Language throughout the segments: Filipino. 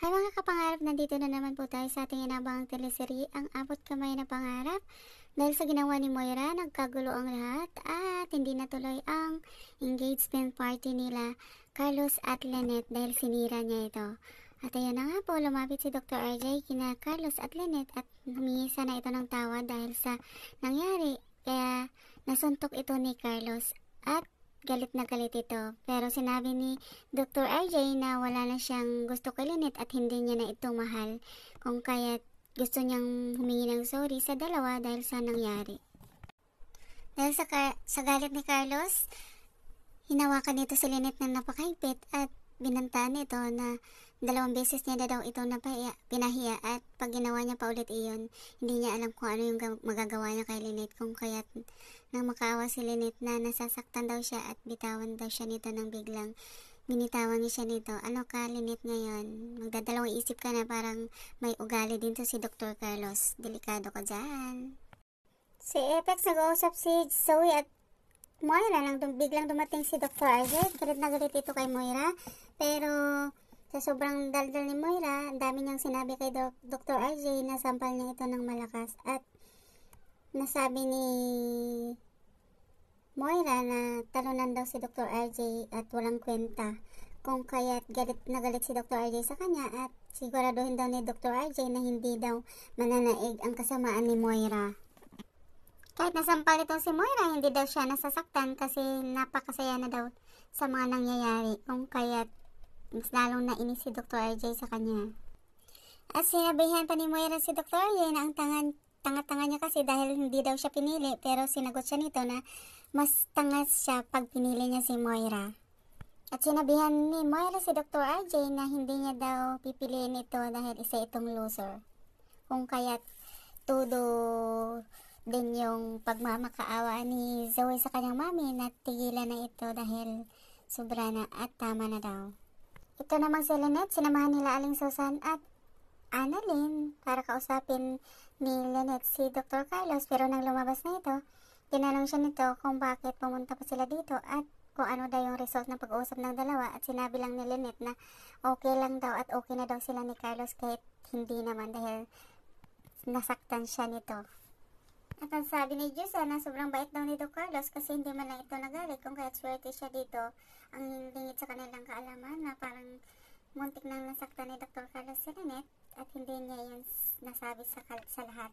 Hi mga kapangarap, nandito na naman po tayo sa ating inabangang teleserye Ang Abot Kamay na Pangarap. Dahil sa ginawa ni Moira, nagkagulo ang lahat at hindi natuloy ang engagement party nila Carlos at Lynette dahil sinira niya ito. At ayun na nga po, lumapit si Dr. RJ kina Carlos at Lynette at humingi sana ito ng tawa dahil sa nangyari. Kaya nasuntok ito ni Carlos at Galit na galit ito. Pero sinabi ni Dr. RJ na wala na siyang gusto kay kilinit at hindi niya na ito mahal. Kung kaya gusto niyang humingi ng sorry sa dalawa dahil sa nangyari. Dahil sa, sa galit ni Carlos, hinawakan nito si Lynette ng napakaipit at binantaan nito na Dalawang beses niya na daw ito napaya, pinahiya at pag ginawa niya pa ulit iyon, hindi niya alam kung ano yung magagawa niya kay Lynette kung kaya't nang makaawa si Lynette na nasasaktan daw siya at bitawan daw siya nito nang biglang binitawan niya siya nito. Ano ka, Lynette ngayon? Magdadalawang isip ka na parang may ugali din to si Dr. Carlos. Delikado ka dyan. Si Apex nag-uusap si Zoe at Moira lang dum biglang dumating si Dr. Isaac. Galit na galit ito kay Moira. Pero sa sobrang daldal ni Moira, ang dami niyang sinabi kay Doc, Dr. RJ na sampal niya ito ng malakas at nasabi ni Moira na talunan daw si Dr. RJ at walang kwenta kung kaya't galit na galit si Dr. RJ sa kanya at siguraduhin daw ni Dr. RJ na hindi daw mananaig ang kasamaan ni Moira. Kahit nasampal ito si Moira, hindi daw siya nasasaktan kasi napakasaya na daw sa mga nangyayari kung kaya't mas lalong nainis si Dr. RJ sa kanya. At sinabihan pa ni Moira si Dr. RJ na ang tangan, tanga-tanga niya kasi dahil hindi daw siya pinili pero sinagot siya nito na mas tanga siya pag pinili niya si Moira. At sinabihan ni Moira si Dr. RJ na hindi niya daw pipiliin ito dahil isa itong loser. Kung kaya't todo din yung pagmamakaawa ni Zoe sa kanyang mami na tigilan na ito dahil sobra na at tama na daw. Ito namang si Lynette, sinamahan nila Aling Susan at Annalyn para kausapin ni Lynette si Dr. Carlos pero nang lumabas na ito, tinanong siya nito kung bakit pumunta pa sila dito at kung ano daw yung result ng pag-uusap ng dalawa at sinabi lang ni Lynette na okay lang daw at okay na daw sila ni Carlos kahit hindi naman dahil nasaktan siya nito. At ang sabi ni Diyos, sana ah, sobrang bait daw ni nito Carlos kasi hindi man lang ito nagalit kung kaya't swerte siya dito. Ang lingit sa kanilang kaalaman na parang muntik nang nasaktan ni Dr. Carlos si Lynette at hindi niya yan nasabi sa, sa lahat.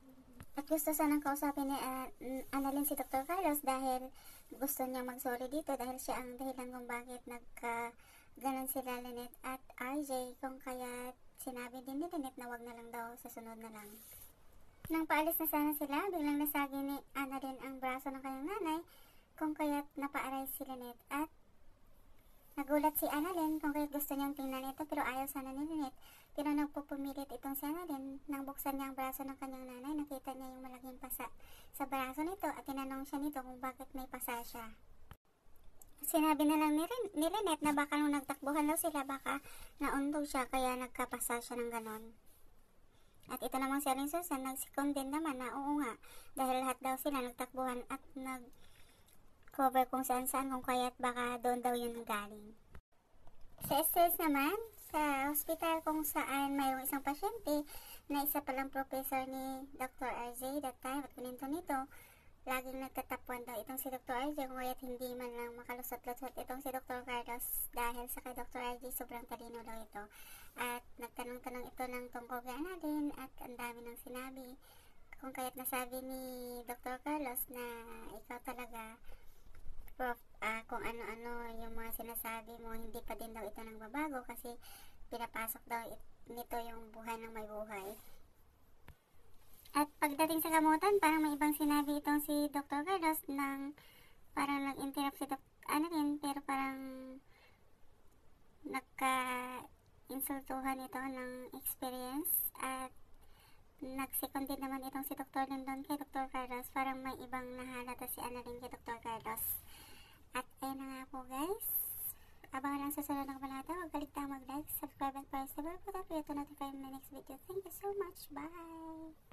At gusto sanang kausapin ni uh, Annalyn si Dr. Carlos dahil gusto niya mag-sorry dito dahil siya ang dahilan kung bakit nagka ganun sila Lynette at RJ kung kaya sinabi din ni Lynette na wag na lang daw sa sunod na lang. Nang paalis na sana sila, biglang nasagi ni Ana rin ang braso ng kanyang nanay kung kaya't napaaray si Lynette at Nagulat si Annalyn kung kaya't gusto niyang tingnan ito pero ayaw sana ni Lynette. Pero nagpupumilit itong si Annalyn nang buksan niya ang braso ng kanyang nanay nakita niya yung malaking pasa sa braso nito at tinanong siya nito kung bakit may pasa siya. Sinabi na lang ni, Rin- ni Lynette na baka nung nagtakbuhan daw sila baka nauntog siya kaya nagkapasa siya ng ganon. At ito namang si Aling Susan, nagsikon din naman na oo nga, dahil lahat daw sila nagtakbuhan at nag cover kung saan saan kung kaya at baka doon daw yun galing. Sa SS naman, sa hospital kung saan mayroong isang pasyente na isa palang professor ni Dr. RJ that time at kuninto nito, Laging nagkatapuan daw itong si Dr. RJ kung kaya't hindi man lang makalusot-lusot itong si Dr. Carlos dahil sa kay Dr. RJ sobrang talino daw ito. At nagtanong-tanong ito ng tungkol kay din at ang dami ng sinabi. Kung kaya't nasabi ni Dr. Carlos na ikaw talaga prof uh, kung ano-ano yung mga sinasabi mo hindi pa din daw ito nang babago kasi pinapasok daw it, nito yung buhay ng may buhay at pagdating sa kamutan, parang may ibang sinabi itong si Dr. Carlos nang parang nag-interrupt si Dr. ano rin, pero parang nagka-insultuhan ito ng experience at nagseconde naman itong si Dr. Lindon kay Dr. Carlos parang may ibang nahalata si Ana rin kay Dr. Carlos at ayun na nga po guys abangan lang susunod ng balata huwag kaligtang mag-like, subscribe and press the bell button for you to notify my next video thank you so much, bye